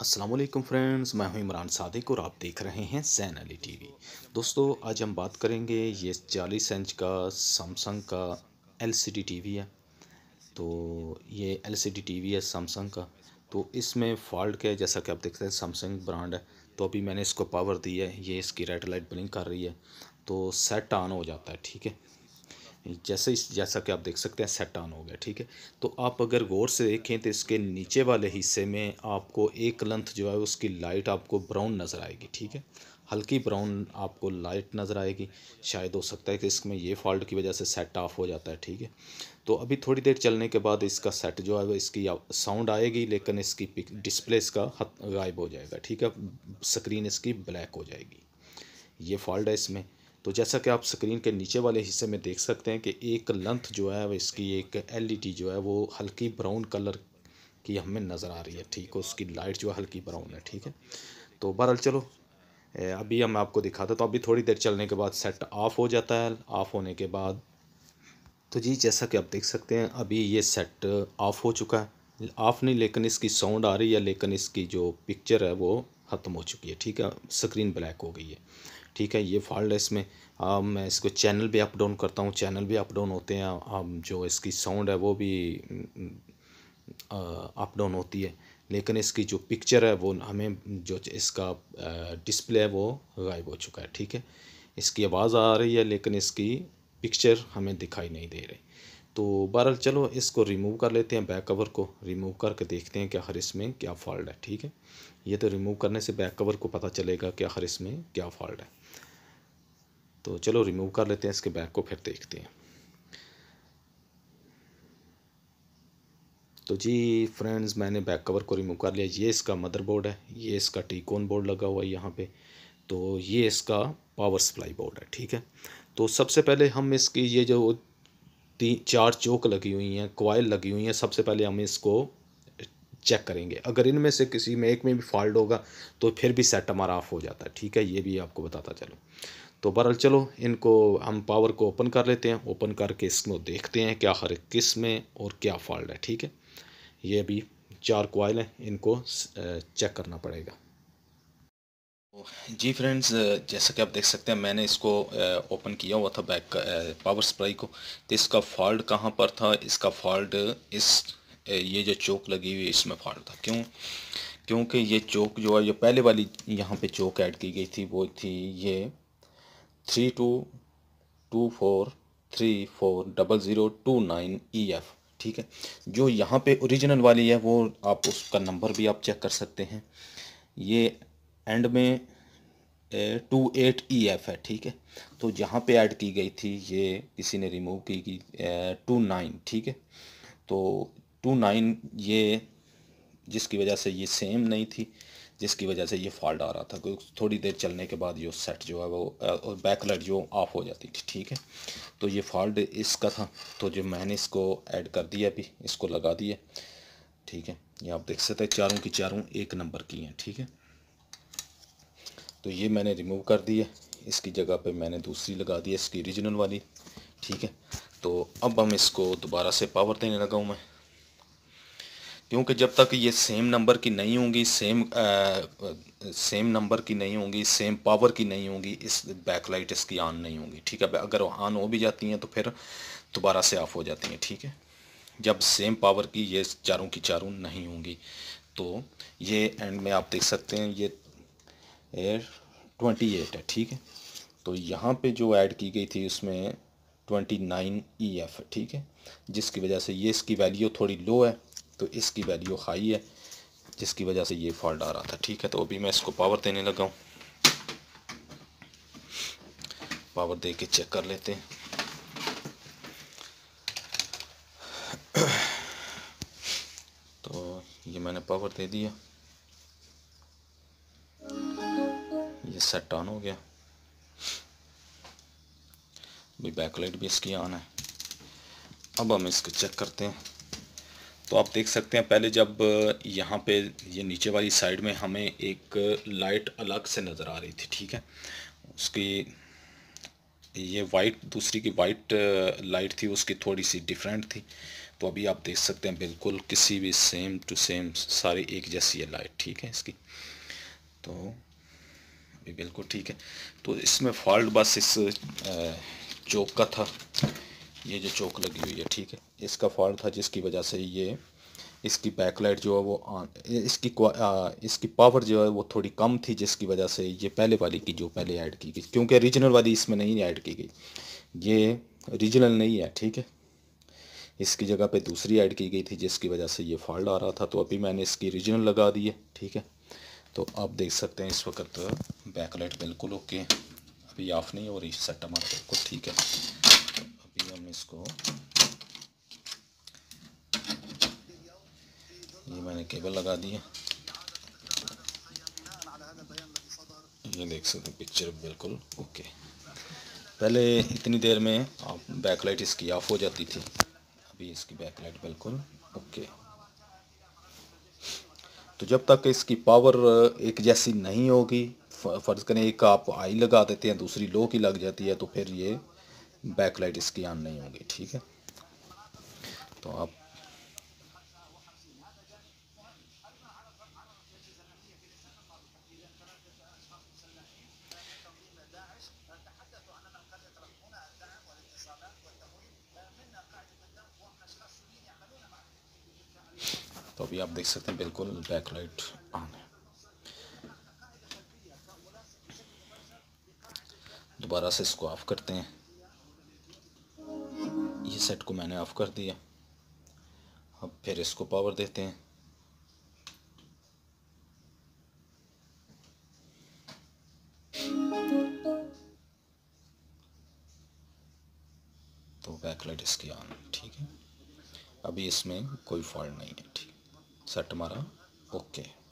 Aslam friends मैं हूं इमरान सादिक और आप देख रहे हैं सैन अली टीवी दोस्तों आज हम बात करेंगे ये चालीस इंच का सैमसंग का एलसीडी टीवी है तो ये एलसीडी टीवी है सैमसंग का तो इसमें फॉल्ट क्या है जैसा कि आप देखते हैं सैमसंग ब्रांड है तो अभी मैंने इसको पावर दी है ये इसकी रेड लाइट ब्लिंक कर रही है तो सेट ऑन हो जाता है ठीक है जैसे इस जैसा कि आप देख सकते हैं सेट ऑन हो गया ठीक है तो आप अगर गौर से देखें तो इसके नीचे वाले हिस्से में आपको एक लंथ जो है उसकी लाइट आपको ब्राउन नज़र आएगी ठीक है हल्की ब्राउन आपको लाइट नज़र आएगी शायद हो सकता है कि इसमें ये फॉल्ट की वजह से सेट ऑफ हो जाता है ठीक है तो अभी थोड़ी देर चलने के बाद इसका सेट जो है इसकी साउंड आएगी लेकिन इसकी डिस्प्ले इसका गायब हो जाएगा ठीक है स्क्रीन इसकी ब्लैक हो जाएगी ये फॉल्ट है इसमें तो जैसा कि आप स्क्रीन के नीचे वाले हिस्से में देख सकते हैं कि एक लंथ जो है इसकी एक एलईडी जो है वो हल्की ब्राउन कलर की हमें नज़र आ रही है ठीक है उसकी लाइट जो है हल्की ब्राउन है ठीक है तो बहरहाल चलो अभी हम आपको दिखाते तो अभी थोड़ी देर चलने के बाद सेट ऑफ़ हो जाता है ऑफ़ होने के बाद तो जी जैसा कि आप देख सकते हैं अभी ये सेट ऑफ़ हो चुका है ऑफ़ नहीं लेकिन इसकी साउंड आ रही है लेकिन इसकी जो पिक्चर है वो ख़त्म हो चुकी है ठीक है स्क्रीन ब्लैक हो गई है ठीक है ये फॉल्ट है इसमें आ, मैं इसको चैनल भी अप डाउन करता हूँ चैनल भी अप डाउन होते हैं अब जो इसकी साउंड है वो भी अप डाउन होती है लेकिन इसकी जो पिक्चर है वो हमें जो इसका डिस्प्ले है वो गायब हो चुका है ठीक है इसकी आवाज़ आ रही है लेकिन इसकी पिक्चर हमें दिखाई नहीं दे रही तो बहरहाल चलो इसको रिमूव कर लेते हैं बैक कवर को रिमूव करके देखते हैं कि आखिर इसमें क्या फॉल्ट है ठीक है ये तो रिमूव करने से बैक कवर को पता चलेगा कि आखिर इसमें क्या फॉल्ट है तो चलो रिमूव कर लेते हैं इसके बैक को फिर देखते हैं तो जी फ्रेंड्स मैंने बैक कवर को रिमूव कर लिया ये इसका मदरबोर्ड है ये इसका टीकोन बोर्ड लगा हुआ है यहाँ पे तो ये इसका पावर सप्लाई बोर्ड है ठीक है तो सबसे पहले हम इसकी ये जो तीन चार चौक लगी हुई हैं क्वाइल लगी हुई हैं सबसे पहले हम इसको चेक करेंगे अगर इनमें से किसी में एक में भी फॉल्ट होगा तो फिर भी सेट हमारा ऑफ हो जाता है ठीक है ये भी आपको बताता चलो तो बहरल चलो इनको हम पावर को ओपन कर लेते हैं ओपन करके इसको देखते हैं क्या हर किस में और क्या फॉल्ट है ठीक है ये भी चार क्वाइल हैं इनको चेक करना पड़ेगा जी फ्रेंड्स जैसा कि आप देख सकते हैं मैंने इसको ओपन किया हुआ था बैक पावर सप्लाई को तो इसका फॉल्ट कहाँ पर था इसका फॉल्ट इस ये जो चौक लगी हुई इसमें फॉल्ट था क्यों क्योंकि ये चौक जो है ये पहले वाली यहाँ पे चौक ऐड की गई थी वो थी ये three two two four three four double zero two nine E F ठीक है जो यहाँ पे ओरिजिनल वाली है वो आप उसका नंबर भी आप चेक कर सकते हैं ये एंड में टू एट ई एफ है ठीक है तो जहाँ पे ऐड की गई थी ये किसी ने रिमूव की कि टू नाइन ठीक है तो टू नाइन ये जिसकी वजह से ये सेम नहीं थी जिसकी वजह से ये फॉल्ट आ रहा था क्योंकि थोड़ी देर चलने के बाद ये सेट जो है वो और बैकलाइट जो ऑफ हो जाती थी ठीक है तो ये फॉल्ट इसका था तो जो मैंने इसको ऐड कर दिया अभी इसको लगा दिया ठीक है ये आप देख सकते हैं चारों की चारों एक नंबर की हैं ठीक है तो ये मैंने रिमूव कर दी है इसकी जगह पे मैंने दूसरी लगा दी है इसकी ओरिजिनल वाली ठीक है तो अब हम इसको दोबारा से पावर देने लगा हूँ मैं क्योंकि जब तक ये सेम नंबर की नहीं होंगी सेम आ, सेम नंबर की नहीं होंगी सेम पावर की नहीं होंगी इस बैकलाइट इसकी ऑन नहीं होंगी ठीक है अगर ऑन हो भी जाती हैं तो फिर दोबारा से ऑफ हो जाती हैं ठीक है जब सेम पावर की ये चारों की चारों नहीं होंगी तो ये एंड में आप देख सकते हैं ये एयर ट्वेंटी एट है ठीक है तो यहाँ पे जो ऐड की गई थी उसमें ट्वेंटी नाइन ई एफ ठीक है जिसकी वजह से ये इसकी वैल्यू थोड़ी लो है तो इसकी वैल्यू हाई है जिसकी वजह से ये फॉल्ट आ रहा था ठीक है तो अभी मैं इसको पावर देने लगा हूँ पावर दे के चेक कर लेते हैं तो ये मैंने पावर दे दिया सेट ऑन हो गया बैक बैकलाइट भी इसकी ऑन है अब हम इसको चेक करते हैं तो आप देख सकते हैं पहले जब यहाँ पे ये नीचे वाली साइड में हमें एक लाइट अलग से नज़र आ रही थी ठीक है उसकी ये वाइट दूसरी की वाइट लाइट थी उसकी थोड़ी सी डिफरेंट थी तो अभी आप देख सकते हैं बिल्कुल किसी भी सेम टू सेम सारी एक जैसी है लाइट ठीक है इसकी तो ये बिल्कुल ठीक है तो इसमें फॉल्ट बस इस चौक का था ये जो चौक लगी हुई है ठीक है इसका फॉल्ट था जिसकी वजह से ये इसकी बैकलाइट जो है वो इसकी आ, इसकी पावर जो है वो थोड़ी कम थी जिसकी वजह से ये पहले वाली की जो पहले ऐड की गई क्योंकि रीजनल वाली इसमें नहीं ऐड की गई ये रीजनल नहीं है ठीक है इसकी जगह पे दूसरी ऐड की गई थी जिसकी वजह से ये फॉल्ट आ रहा था तो अभी मैंने इसकी रीजनल लगा दी है ठीक है तो आप देख सकते हैं इस वक्त बैकलाइट बिल्कुल ओके अभी ऑफ नहीं हो रही सेट हमारा बिल्कुल ठीक है अभी हम इसको ये मैंने केबल लगा दी है ये देख सकते हैं पिक्चर बिल्कुल ओके पहले इतनी देर में आप बैकलाइट इसकी ऑफ हो जाती थी अभी इसकी बैकलाइट बिल्कुल ओके तो जब तक इसकी पावर एक जैसी नहीं होगी फ़र्ज़ करें एक आप आई लगा देते हैं दूसरी लो की लग जाती है तो फिर ये बैकलाइट इसकी ऑन नहीं होगी ठीक है तो आप तो अभी आप देख सकते हैं बिल्कुल बैकलाइट ऑन है दोबारा से इसको ऑफ़ करते हैं ये सेट को मैंने ऑफ़ कर दिया अब फिर इसको पावर देते हैं तो बैकलाइट इसकी ऑन ठीक है अभी इसमें कोई फॉल्ट नहीं है ठीक सेट हमारा ओके